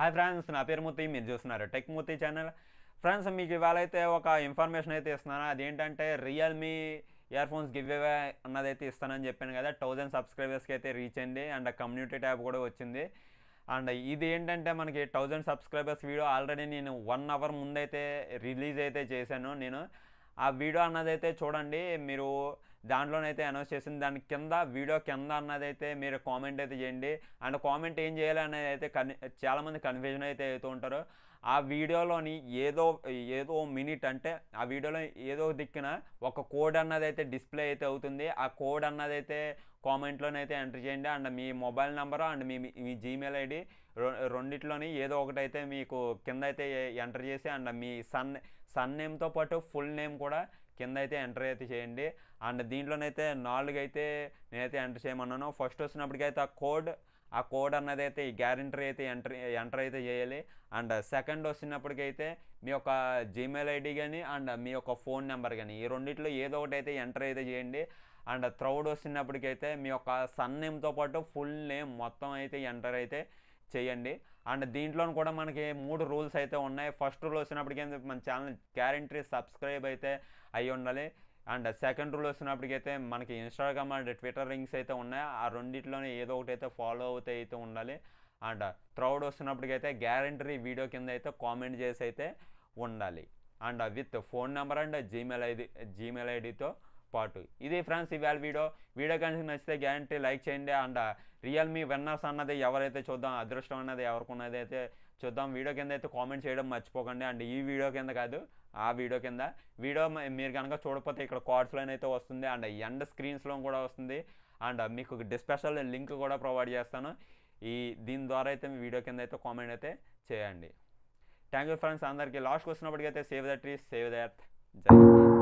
hi friends నా పేరు మూర్తి మీరు చూస్తున్నారు టెక్ మూర్తి ఛానల్ ఫ్రెండ్స్ మీకు ఇవాళ అయితే ఒక ఇన్ఫర్మేషన్ అయితే ఇస్తున్నాను అదేంటంటే Realme earphones give away అన్నదైతే ఇస్తానని చెప్పాను కదా థౌజండ్ సబ్స్క్రైబర్స్కి అయితే రీచ్ అయింది అండ్ కమ్యూనిటీ ట్యాబ్ కూడా వచ్చింది అండ్ ఇది ఏంటంటే మనకి థౌజండ్ సబ్స్క్రైబర్స్ వీడియో ఆల్రెడీ నేను వన్ అవర్ ముందైతే రిలీజ్ అయితే చేశాను నేను ఆ వీడియో అన్నదైతే చూడండి మీరు దాంట్లోనైతే అనౌన్స్ చేసింది దాని కింద వీడియో కింద అన్నది అయితే మీరు కామెంట్ అయితే చేయండి అండ్ కామెంట్ ఏం చేయాలి అనేది అయితే కన్ చాలామంది కన్ఫ్యూజన్ అయితే అవుతూ ఉంటారు ఆ వీడియోలోని ఏదో ఏదో మినిట్ అంటే ఆ వీడియోలో ఏదో దిక్కున ఒక కోడ్ అన్నది అయితే డిస్ప్లే అయితే అవుతుంది ఆ కోడ్ అన్నది అయితే కామెంట్లోనైతే ఎంటర్ చేయండి అండ్ మీ మొబైల్ నెంబరు అండ్ మీ మీ జీమెయిల్ ఐడి రెండిట్లోని ఏదో ఒకటైతే మీకు కింద అయితే ఎంటర్ చేసి అండ్ మీ సన్ సన్ నేమ్తో పాటు ఫుల్ నేమ్ కూడా కింద అయితే ఎంటర్ అయితే చేయండి అండ్ దీంట్లోనైతే నాలుగు అయితే నేనైతే ఎంటర్ చేయమన్నాను ఫస్ట్ వచ్చినప్పటికైతే ఆ కోడ్ ఆ కోడ్ అన్నది అయితే ఈ గ్యారంటీ అయితే ఎంటర్ ఎంటర్ అయితే చేయాలి అండ్ సెకండ్ వచ్చినప్పటికైతే మీ యొక్క జీమెయిల్ ఐడి కానీ అండ్ మీ యొక్క ఫోన్ నెంబర్ కానీ ఈ రెండిట్లో ఏదో ఒకటి అయితే ఎంటర్ అయితే చేయండి అండ్ థ్రౌడ్ వచ్చినప్పటికైతే మీ యొక్క సన్ నేమ్తో పాటు ఫుల్ నేమ్ మొత్తం అయితే ఎంటర్ అయితే చేయండి అండ్ దీంట్లో కూడా మనకి మూడు రూల్స్ అయితే ఉన్నాయి ఫస్ట్ రూల్ వచ్చినప్పటికీ మన ఛానల్ గ్యారంటీ సబ్స్క్రైబ్ అయితే అయి ఉండాలి అండ్ సెకండ్ రూల్ వచ్చినప్పటికైతే మనకి ఇన్స్టాగ్రామ్ అండ్ ట్విట్టర్ రింగ్స్ అయితే ఉన్నాయి ఆ రెండిట్లోనే ఏదో ఒకటి అయితే ఫాలో అవుతే అయితే ఉండాలి అండ్ థ్రౌడ్ వస్తున్నప్పటికైతే గ్యారంటీ వీడియో కింద అయితే కామెంట్ చేసి అయితే ఉండాలి and with phone number and Gmail ID Gmail ఐడితో పాటు ఇది ఫ్రెండ్స్ ఇవాళ వీడియో వీడియో కనుక నచ్చితే గ్యారంటీ లైక్ చేయండి అండ్ రియల్మీ విన్నర్స్ అన్నది ఎవరైతే చూద్దాం అదృష్టం అన్నది ఎవరికి అయితే చూద్దాం వీడియో కింద అయితే కామెంట్ చేయడం మర్చిపోకండి అండ్ ఈ వీడియో కింద కాదు ఆ వీడియో కింద వీడియో మీరు కనుక చూడకపోతే ఇక్కడ కార్డ్స్లోనే అయితే వస్తుంది అండ్ ఎండ్ స్క్రీన్స్లో కూడా వస్తుంది అండ్ మీకు డిస్పెషల్ లింక్ కూడా ప్రొవైడ్ చేస్తాను ఈ దీని ద్వారా అయితే మీ వీడియో కింద అయితే కామెంట్ అయితే చేయండి థ్యాంక్ యూ ఫ్రెండ్స్ అందరికీ లాస్ట్కి వచ్చినప్పటికైతే save the tree save earth జై